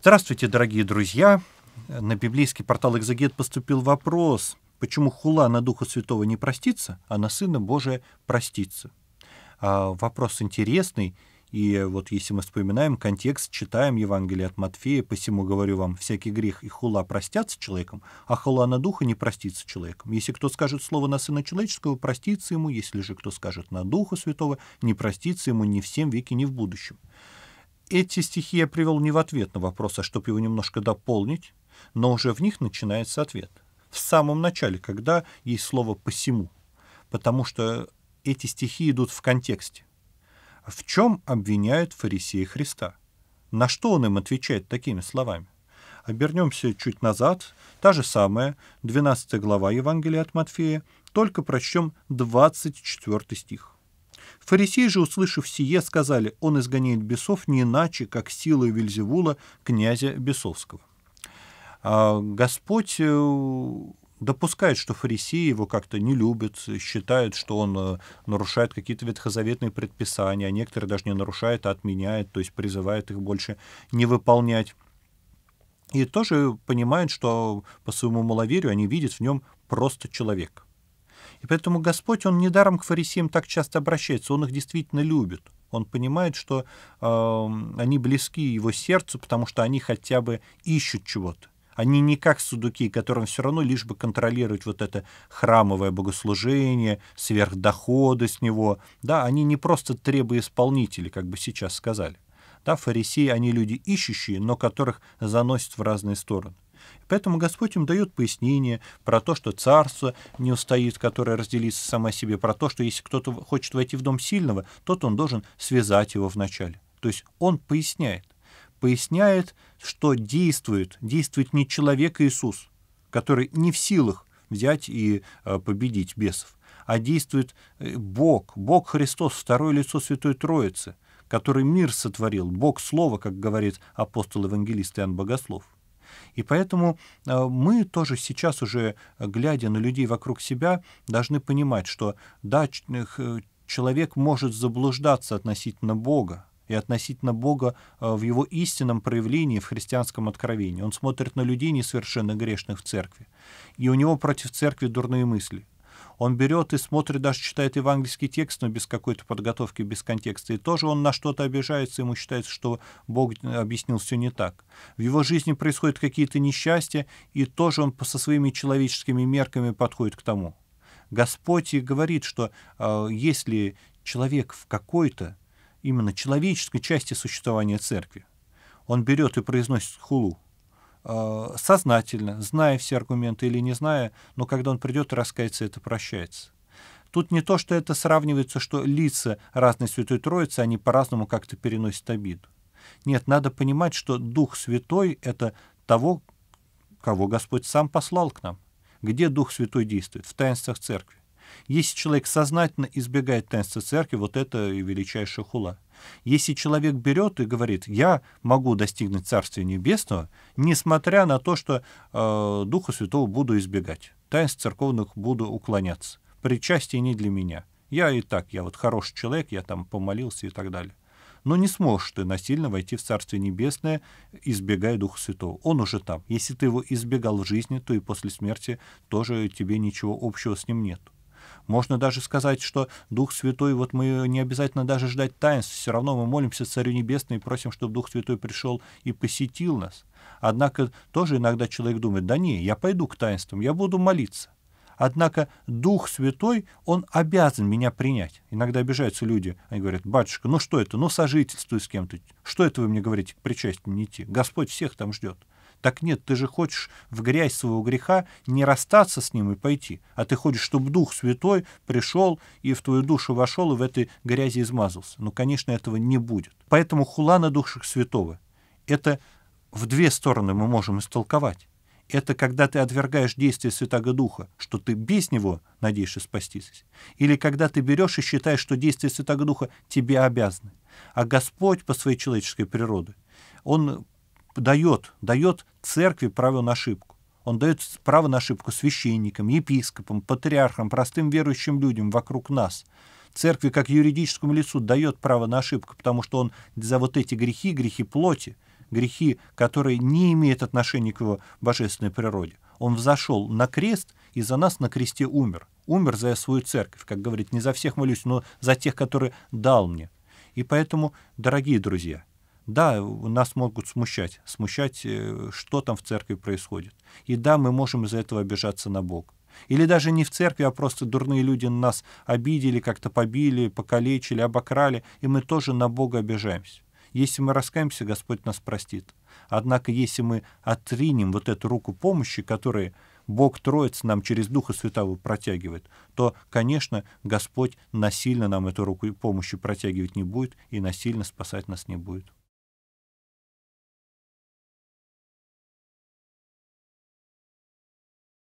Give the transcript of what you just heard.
Здравствуйте, дорогие друзья! На библейский портал Экзагет поступил вопрос, почему хула на Духа Святого не простится, а на Сына Божия простится. А вопрос интересный, и вот если мы вспоминаем контекст, читаем Евангелие от Матфея, посему говорю вам, всякий грех и хула простятся человеком, а хула на духа не простится человеком. Если кто скажет слово на сына человеческого, простится ему, если же кто скажет на духа святого, не простится ему ни в всем веке, ни в будущем. Эти стихи я привел не в ответ на вопрос, а чтобы его немножко дополнить, но уже в них начинается ответ. В самом начале, когда есть слово «посему», потому что эти стихи идут в контексте. В чем обвиняют фарисеи Христа? На что он им отвечает такими словами? Обернемся чуть назад, та же самая, 12 глава Евангелия от Матфея, только прочтем 24 стих. Фарисеи же, услышав сие, сказали, он изгоняет бесов не иначе, как силой Вильзевула, князя бесовского. А Господь э, допускает, что фарисеи его как-то не любят, считают, что он э, нарушает какие-то ветхозаветные предписания, а некоторые даже не нарушают, а отменяют, то есть призывают их больше не выполнять. И тоже понимают, что по своему маловерию они видят в нем просто человека. И поэтому Господь, Он недаром к фарисеям так часто обращается, Он их действительно любит. Он понимает, что э, они близки его сердцу, потому что они хотя бы ищут чего-то. Они не как судуки, которым все равно лишь бы контролировать вот это храмовое богослужение, сверхдоходы с него. Да, они не просто требоисполнители, как бы сейчас сказали. Да, фарисеи, они люди ищущие, но которых заносят в разные стороны. Поэтому Господь им дает пояснение про то, что царство не устоит, которое разделится сама себе, про то, что если кто-то хочет войти в дом сильного, тот он должен связать его вначале. То есть он поясняет. Поясняет, что действует. Действует не человек Иисус, который не в силах взять и э, победить бесов, а действует э, Бог, Бог Христос, второе лицо Святой Троицы, который мир сотворил, Бог Слово, как говорит апостол-евангелист Иоанн Богослов. И поэтому э, мы тоже сейчас уже, глядя на людей вокруг себя, должны понимать, что да, э, человек может заблуждаться относительно Бога, и относительно Бога э, в его истинном проявлении в христианском откровении. Он смотрит на людей несовершенно грешных в церкви, и у него против церкви дурные мысли – он берет и смотрит, даже читает евангельский текст, но без какой-то подготовки, без контекста. И тоже он на что-то обижается, ему считается, что Бог объяснил все не так. В его жизни происходят какие-то несчастья, и тоже он со своими человеческими мерками подходит к тому. Господь и говорит, что э, если человек в какой-то именно человеческой части существования церкви, он берет и произносит хулу, Э, сознательно, зная все аргументы или не зная, но когда он придет раскается, это прощается. Тут не то, что это сравнивается, что лица разной Святой Троицы, они по-разному как-то переносят обиду. Нет, надо понимать, что Дух Святой — это того, кого Господь сам послал к нам. Где Дух Святой действует? В таинствах Церкви. Если человек сознательно избегает таинства Церкви, вот это величайшая хула. Если человек берет и говорит, я могу достигнуть Царствия Небесного, несмотря на то, что э, Духа Святого буду избегать, таинств церковных буду уклоняться, причастие не для меня. Я и так, я вот хороший человек, я там помолился и так далее. Но не сможешь ты насильно войти в Царствие Небесное, избегая Духа Святого. Он уже там. Если ты его избегал в жизни, то и после смерти тоже тебе ничего общего с ним нету. Можно даже сказать, что Дух Святой, вот мы не обязательно даже ждать таинств, все равно мы молимся Царю Небесному и просим, чтобы Дух Святой пришел и посетил нас. Однако тоже иногда человек думает, да не, я пойду к таинствам, я буду молиться. Однако Дух Святой, Он обязан меня принять. Иногда обижаются люди, они говорят, батюшка, ну что это, ну сожительствуй с кем-то, что это вы мне говорите, к причастию не идти, Господь всех там ждет. Так нет, ты же хочешь в грязь своего греха не расстаться с ним и пойти, а ты хочешь, чтобы Дух Святой пришел и в твою душу вошел и в этой грязи измазался. Ну, конечно, этого не будет. Поэтому хула на Духших Святого — это в две стороны мы можем истолковать. Это когда ты отвергаешь действие Святого Духа, что ты без него надеешься спастись, или когда ты берешь и считаешь, что действие Святого Духа тебе обязаны. А Господь по своей человеческой природе, Он дает, дает церкви право на ошибку. Он дает право на ошибку священникам, епископам, патриархам, простым верующим людям вокруг нас. Церкви как юридическому лицу дает право на ошибку, потому что он за вот эти грехи, грехи плоти, грехи, которые не имеют отношения к его божественной природе, он взошел на крест и за нас на кресте умер. Умер за свою церковь, как говорит, не за всех молюсь, но за тех, которые дал мне. И поэтому, дорогие друзья, да, нас могут смущать, смущать, э, что там в церкви происходит. И да, мы можем из-за этого обижаться на Бога. Или даже не в церкви, а просто дурные люди нас обидели, как-то побили, покалечили, обокрали, и мы тоже на Бога обижаемся. Если мы раскаемся, Господь нас простит. Однако, если мы отринем вот эту руку помощи, которую Бог Троиц нам через Духа Святого протягивает, то, конечно, Господь насильно нам эту руку помощи протягивать не будет и насильно спасать нас не будет.